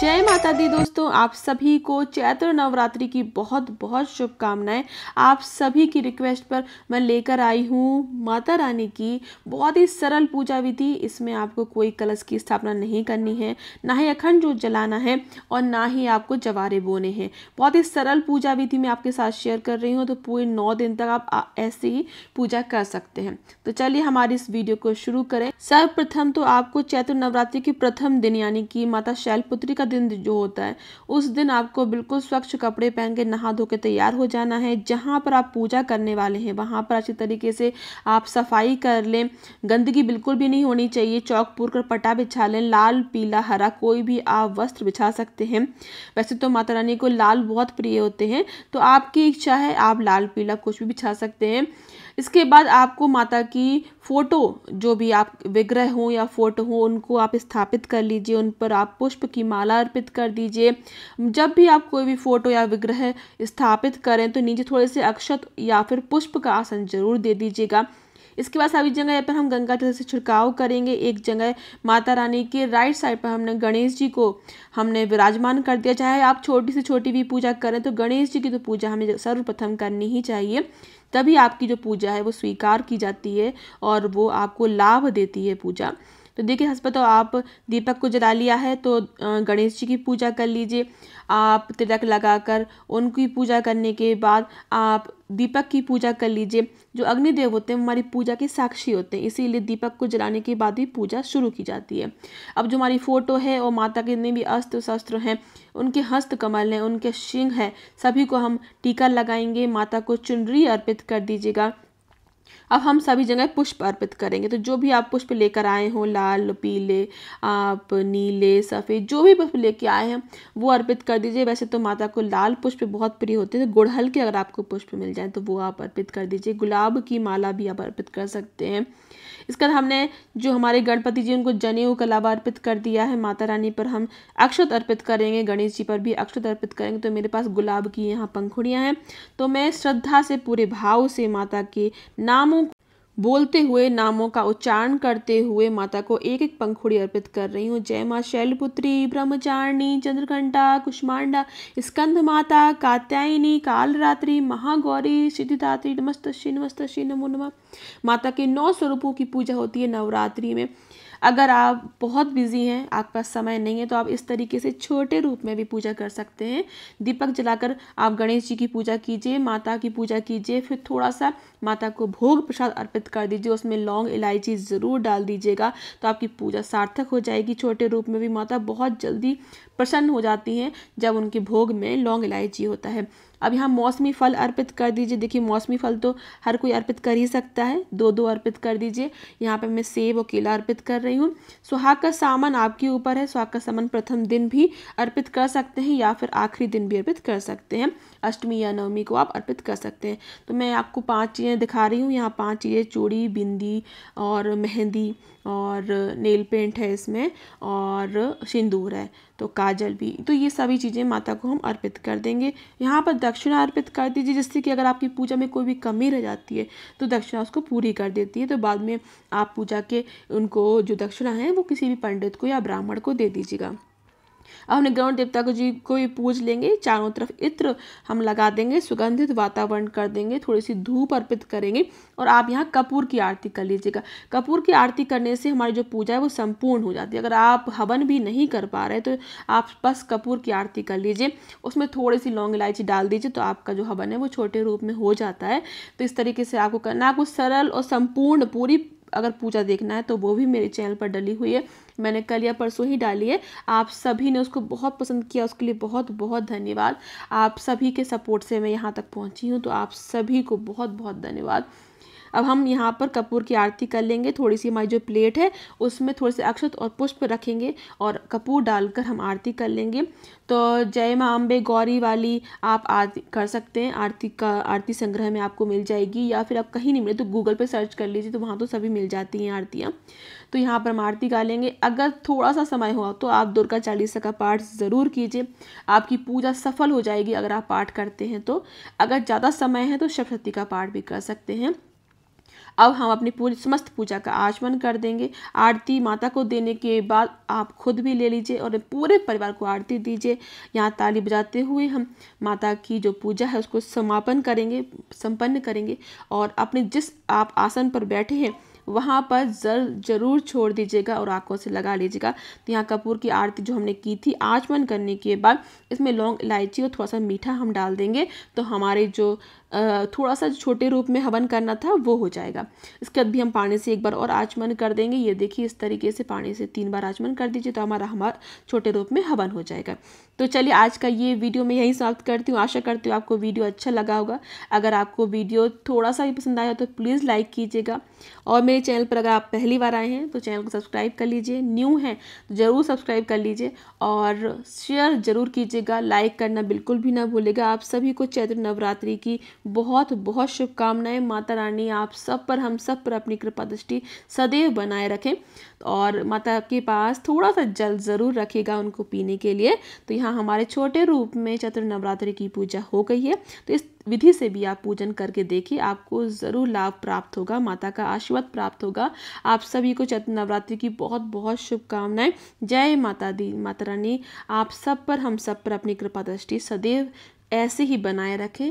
जय माता दी दोस्तों दोस्तों आप सभी को चैत्र नवरात्रि की बहुत बहुत शुभकामनाएं आप सभी की रिक्वेस्ट पर मैं लेकर आई हूँ माता रानी की बहुत ही सरल पूजा विधि इसमें आपको कोई कलश की स्थापना नहीं करनी है ना ही अखंड जोत जलाना है और ना ही आपको जवारे बोने हैं बहुत ही सरल पूजा विधि मैं आपके साथ शेयर कर रही हूँ तो पूरे नौ दिन तक आप ऐसे ही पूजा कर सकते हैं तो चलिए हमारी इस वीडियो को शुरू करें सर्वप्रथम तो आपको चैत्र नवरात्रि के प्रथम दिन यानी कि माता शैलपुत्री का दिन जो होता है उस दिन आपको बिल्कुल स्वच्छ कपड़े पहन के नहा धो के तैयार हो जाना है जहाँ पर आप पूजा करने वाले हैं वहाँ पर अच्छी तरीके से आप सफाई कर लें गंदगी बिल्कुल भी नहीं होनी चाहिए चौक पूर कर पटा बिछा लें लाल पीला हरा कोई भी आप वस्त्र बिछा सकते हैं वैसे तो माता रानी को लाल बहुत प्रिय होते हैं तो आपकी इच्छा है आप लाल पीला कुछ भी बिछा सकते हैं इसके बाद आपको माता की फ़ोटो जो भी आप विग्रह हों या फ़ोटो हों उनको आप स्थापित कर लीजिए उन पर आप पुष्प की माला अर्पित कर दीजिए जब भी आप कोई भी फ़ोटो या विग्रह स्थापित करें तो नीचे थोड़े से अक्षत या फिर पुष्प का आसन जरूर दे दीजिएगा इसके बाद सभी जगह पर हम गंगा जल से छिड़काव करेंगे एक जगह माता रानी के राइट साइड पर हमने गणेश जी को हमने विराजमान कर दिया चाहे आप छोटी से छोटी भी पूजा करें तो गणेश जी की तो पूजा हमें सर्वप्रथम करनी ही चाहिए तभी आपकी जो पूजा है वो स्वीकार की जाती है और वो आपको लाभ देती है पूजा तो देखिए हस्पतो आप दीपक को जला लिया है तो गणेश जी की पूजा कर लीजिए आप तिलक लगाकर उनकी पूजा करने के बाद आप दीपक की पूजा कर लीजिए जो अग्निदेव होते हैं हमारी पूजा के साक्षी होते हैं इसीलिए दीपक को जलाने के बाद ही पूजा शुरू की जाती है अब जो हमारी फ़ोटो है और माता के जितने भी अस्त्र शस्त्र हैं उनके हस्त कमल हैं उनके सिंह है सभी को हम टीका लगाएंगे माता को चुनरी अर्पित कर दीजिएगा अब हम सभी जगह पुष्प अर्पित करेंगे तो जो भी आप पुष्प लेकर आए हों लाल पीले आप नीले सफ़ेद जो भी पुष्प लेके आए हैं वो अर्पित कर दीजिए वैसे तो माता को लाल पुष्प बहुत प्रिय होते हैं तो गुड़हल के अगर आपको पुष्प मिल जाए तो वो आप अर्पित कर दीजिए गुलाब की माला भी आप अर्पित कर सकते हैं इसके बाद हमने जो हमारे गणपति जी उनको जनेऊ का लाभ अर्पित कर दिया है माता रानी पर हम अक्षत अर्पित करेंगे गणेश जी पर भी अक्षत अर्पित करेंगे तो मेरे पास गुलाब की यहाँ पंखुड़ियाँ हैं तो मैं श्रद्धा से पूरे भाव से माता के नामों बोलते हुए नामों का उच्चारण करते हुए माता को एक एक पंखुड़ी अर्पित कर रही हूँ जय माँ शैलपुत्री ब्रह्मचारिणी चंद्रकंटा कुष्मांडा स्कंद माता कात्यायनी कालरात्रि महागौरी सिद्धिदात्री नमस्त श्री नमस्त श्री नमो नमा माता के नौ स्वरूपों की पूजा होती है नवरात्रि में अगर आप बहुत बिजी हैं आपके पास समय नहीं है तो आप इस तरीके से छोटे रूप में भी पूजा कर सकते हैं दीपक जलाकर आप गणेश जी की पूजा कीजिए माता की पूजा कीजिए फिर थोड़ा सा माता को भोग प्रसाद अर्पित कर दीजिए उसमें लौंग इलायची ज़रूर डाल दीजिएगा तो आपकी पूजा सार्थक हो जाएगी छोटे रूप में भी माता बहुत जल्दी प्रसन्न हो जाती हैं जब उनके भोग में लौंग इलायची होता है अब यहाँ मौसमी फल अर्पित कर दीजिए देखिए मौसमी फल तो हर कोई अर्पित कर ही सकता है दो दो अर्पित कर दीजिए यहाँ पे मैं सेब और केला अर्पित कर रही हूँ सुहाग का सामान आपके ऊपर है सुहाग का सामान प्रथम दिन भी अर्पित कर सकते हैं या फिर आखिरी दिन भी अर्पित कर सकते हैं अष्टमी या नवमी को आप अर्पित कर सकते हैं तो मैं आपको पाँच चीज़ें दिखा रही हूँ यहाँ पाँच चीज़ें चूड़ी बिंदी और मेहंदी और नेल पेंट है इसमें और सिंदूर है तो काजल भी तो ये सभी चीज़ें माता को हम अर्पित कर देंगे यहाँ पर दक्षिणा अर्पित कर दीजिए जिससे कि अगर आपकी पूजा में कोई भी कमी रह जाती है तो दक्षिणा उसको पूरी कर देती है तो बाद में आप पूजा के उनको जो दक्षिणा है वो किसी भी पंडित को या ब्राह्मण को दे दीजिएगा अब अपने गरुण देवता को जी को भी पूज लेंगे चारों तरफ इत्र हम लगा देंगे सुगंधित वातावरण कर देंगे थोड़ी सी धूप अर्पित करेंगे और आप यहाँ कपूर की आरती कर लीजिएगा कपूर की आरती करने से हमारी जो पूजा है वो संपूर्ण हो जाती है अगर आप हवन भी नहीं कर पा रहे तो आप बस कपूर की आरती कर लीजिए उसमें थोड़ी सी लौंग इलायची डाल दीजिए तो आपका जो हवन है वो छोटे रूप में हो जाता है तो इस तरीके से आपको करना आपको सरल और संपूर्ण पूरी अगर पूजा देखना है तो वो भी मेरे चैनल पर डली हुई है मैंने कल या परसों ही डाली है आप सभी ने उसको बहुत पसंद किया उसके लिए बहुत बहुत धन्यवाद आप सभी के सपोर्ट से मैं यहाँ तक पहुँची हूँ तो आप सभी को बहुत बहुत धन्यवाद अब हम यहाँ पर कपूर की आरती कर लेंगे थोड़ी सी हमारी जो प्लेट है उसमें थोड़े से अक्षत और पुष्प रखेंगे और कपूर डालकर हम आरती कर लेंगे तो जय माँ अम्बे गौरी वाली आप आरती कर सकते हैं आरती का आरती संग्रह में आपको मिल जाएगी या फिर आप कहीं नहीं मिले तो गूगल पर सर्च कर लीजिए तो वहाँ तो सभी मिल जाती हैं आरतियाँ तो यहाँ पर हम आरती गा लेंगे अगर थोड़ा सा समय हुआ तो आप दुर्गा चालीसा का पाठ ज़रूर कीजिए आपकी पूजा सफल हो जाएगी अगर आप पाठ करते हैं तो अगर ज़्यादा समय है तो शिव का पाठ भी कर सकते हैं अब हम अपनी पूरी समस्त पूजा का आचमन कर देंगे आरती माता को देने के बाद आप खुद भी ले लीजिए और पूरे परिवार को आरती दीजिए यहाँ ताली बजाते हुए हम माता की जो पूजा है उसको समापन करेंगे संपन्न करेंगे और अपने जिस आप आसन पर बैठे हैं वहाँ पर जल जरूर छोड़ दीजिएगा और आंखों से लगा लीजिएगा तो यहाँ कपूर की आरती जो हमने की थी आचमन करने के बाद इसमें लौंग इलायची और थोड़ा सा मीठा हम डाल देंगे तो हमारे जो थोड़ा सा छोटे रूप में हवन करना था वो हो जाएगा इसके बाद भी हम पानी से एक बार और आचमन कर देंगे ये देखिए इस तरीके से पानी से तीन बार आचमन कर दीजिए तो हमारा हमारा छोटे रूप में हवन हो जाएगा तो चलिए आज का ये वीडियो मैं यहीं समाप्त करती हूँ आशा करती हूँ आपको वीडियो अच्छा लगा होगा अगर आपको वीडियो थोड़ा सा भी पसंद आया तो प्लीज़ लाइक कीजिएगा और मेरे चैनल पर अगर आप पहली बार आए हैं तो चैनल को सब्सक्राइब कर लीजिए न्यू हैं तो ज़रूर सब्सक्राइब कर लीजिए और शेयर ज़रूर कीजिएगा लाइक करना बिल्कुल भी ना भूलेगा आप सभी को चैत्र नवरात्रि की बहुत बहुत शुभकामनाएं माता रानी आप सब पर हम सब पर अपनी कृपा दृष्टि सदैव बनाए रखें और माता के पास थोड़ा सा जल ज़रूर रखेगा उनको पीने के लिए तो यहाँ हमारे छोटे रूप में चतुर नवरात्रि की पूजा हो गई है तो इस विधि से भी आप पूजन करके देखिए आपको ज़रूर लाभ प्राप्त होगा माता का आशीर्वाद प्राप्त होगा आप सभी को चतुर नवरात्रि की बहुत बहुत शुभकामनाएं जय माता दी माता रानी आप सब पर हम सब पर अपनी कृपा दृष्टि सदैव ऐसे ही बनाए रखें